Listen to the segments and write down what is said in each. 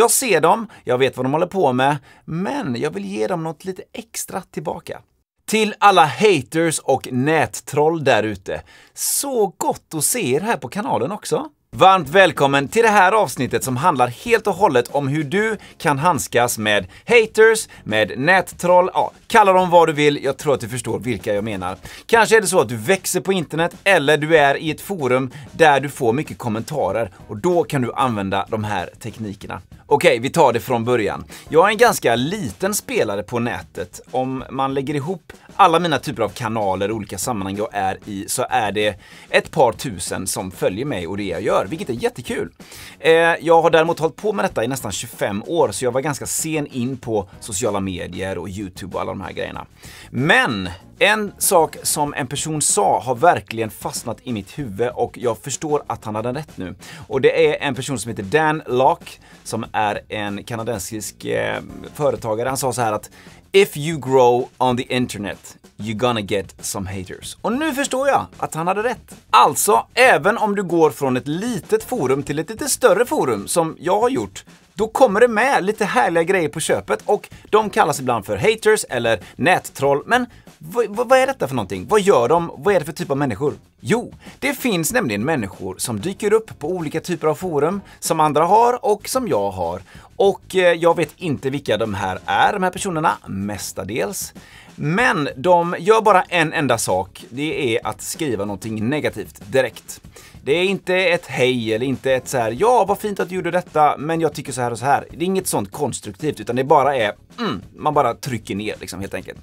Jag ser dem, jag vet vad de håller på med, men jag vill ge dem något lite extra tillbaka. Till alla haters och nättroll där ute. Så gott att se er här på kanalen också! Varmt välkommen till det här avsnittet som handlar helt och hållet om hur du kan handskas med haters, med nättroll, ja, kalla dem vad du vill, jag tror att du förstår vilka jag menar. Kanske är det så att du växer på internet eller du är i ett forum där du får mycket kommentarer och då kan du använda de här teknikerna. Okej, vi tar det från början. Jag är en ganska liten spelare på nätet. Om man lägger ihop alla mina typer av kanaler och olika sammanhang jag är i så är det ett par tusen som följer mig och det jag gör, vilket är jättekul. Eh, jag har däremot hållit på med detta i nästan 25 år så jag var ganska sen in på sociala medier och YouTube och alla de här grejerna. Men en sak som en person sa har verkligen fastnat i mitt huvud och jag förstår att han hade rätt nu. Och det är en person som heter Dan Locke som är är en kanadensisk eh, företagare. Han sa så här att If you grow on the internet, you're gonna get some haters. Och nu förstår jag att han hade rätt. Alltså, även om du går från ett litet forum till ett lite större forum, som jag har gjort, då kommer det med lite härliga grejer på köpet och de kallas ibland för haters eller nättroll. Men vad är detta för någonting? Vad gör de? Vad är det för typ av människor? Jo, det finns nämligen människor som dyker upp på olika typer av forum som andra har och som jag har. Och eh, jag vet inte vilka de här är, de här personerna, mestadels. Men de gör bara en enda sak, det är att skriva någonting negativt direkt. Det är inte ett hej eller inte ett så här, ja vad fint att du gjorde detta, men jag tycker så här och så här. Det är inget sånt konstruktivt, utan det bara är, mm, man bara trycker ner liksom helt enkelt.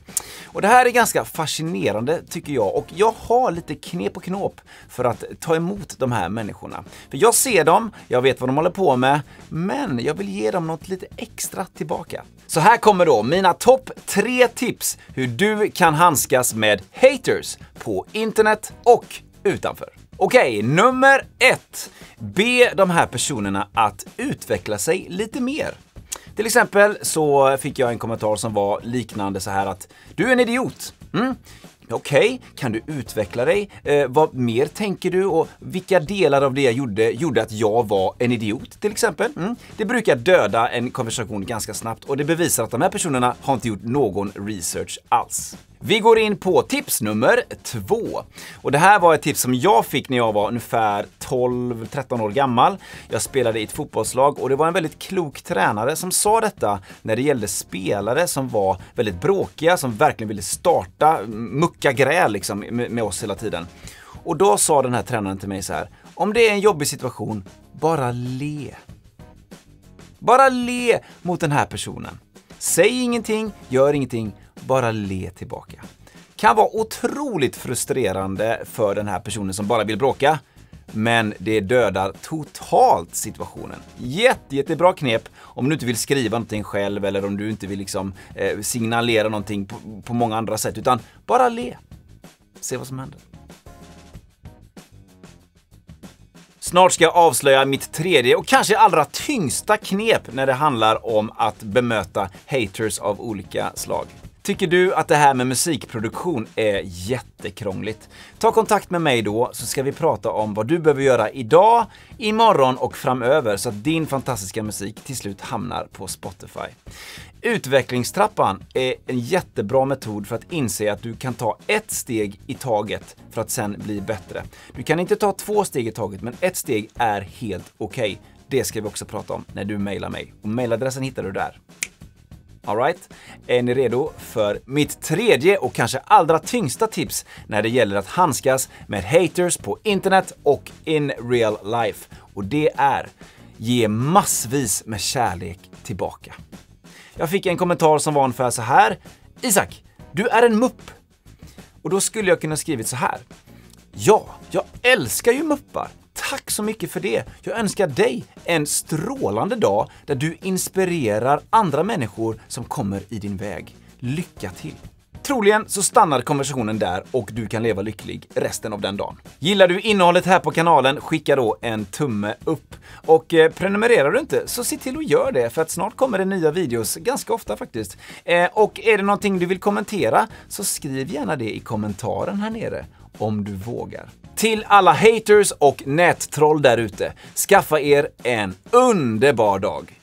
Och det här är ganska fascinerande tycker jag och jag har lite knep och knåp för att ta emot de här människorna. För jag ser dem, jag vet vad de håller på med, men jag vill ge dem något lite extra tillbaka. Så här kommer då mina topp tre tips hur du kan handskas med haters på internet och utanför. Okej, nummer ett. Be de här personerna att utveckla sig lite mer. Till exempel så fick jag en kommentar som var liknande så här att Du är en idiot! Mm. Okej, okay. kan du utveckla dig? Eh, vad mer tänker du? Och vilka delar av det jag gjorde gjorde att jag var en idiot till exempel? Mm. Det brukar döda en konversation ganska snabbt och det bevisar att de här personerna har inte gjort någon research alls. Vi går in på tips nummer två. Och det här var ett tips som jag fick när jag var ungefär 12-13 år gammal. Jag spelade i ett fotbollslag och det var en väldigt klok tränare som sa detta när det gällde spelare som var väldigt bråkiga, som verkligen ville starta, mucka gräl liksom med oss hela tiden. Och då sa den här tränaren till mig så här, om det är en jobbig situation, bara le. Bara le mot den här personen. Säg ingenting, gör ingenting, bara le tillbaka. Kan vara otroligt frustrerande för den här personen som bara vill bråka. Men det dödar totalt situationen. Jätte, jättebra knep om du inte vill skriva någonting själv eller om du inte vill liksom, eh, signalera någonting på, på många andra sätt. Utan bara le. Se vad som händer. Snart ska jag avslöja mitt tredje och kanske allra tyngsta knep när det handlar om att bemöta haters av olika slag. Tycker du att det här med musikproduktion är jättekrångligt? Ta kontakt med mig då så ska vi prata om vad du behöver göra idag, imorgon och framöver så att din fantastiska musik till slut hamnar på Spotify. Utvecklingstrappan är en jättebra metod för att inse att du kan ta ett steg i taget för att sen bli bättre. Du kan inte ta två steg i taget, men ett steg är helt okej. Okay. Det ska vi också prata om när du mejlar mig. Och mejladressen hittar du där. Alright, är ni redo för mitt tredje och kanske allra tyngsta tips när det gäller att handskas med haters på internet och in real life? Och det är ge massvis med kärlek tillbaka. Jag fick en kommentar som var ungefär så här. Isak, du är en mupp. Och då skulle jag kunna skrivit så här. Ja, jag älskar ju muppar. Tack så mycket för det! Jag önskar dig en strålande dag där du inspirerar andra människor som kommer i din väg. Lycka till! Troligen så stannar konversationen där och du kan leva lycklig resten av den dagen. Gillar du innehållet här på kanalen, skicka då en tumme upp. Och eh, prenumererar du inte, så se till att göra det, för att snart kommer det nya videos, ganska ofta faktiskt. Eh, och är det någonting du vill kommentera, så skriv gärna det i kommentaren här nere om du vågar. Till alla haters och nättroll där ute, skaffa er en underbar dag!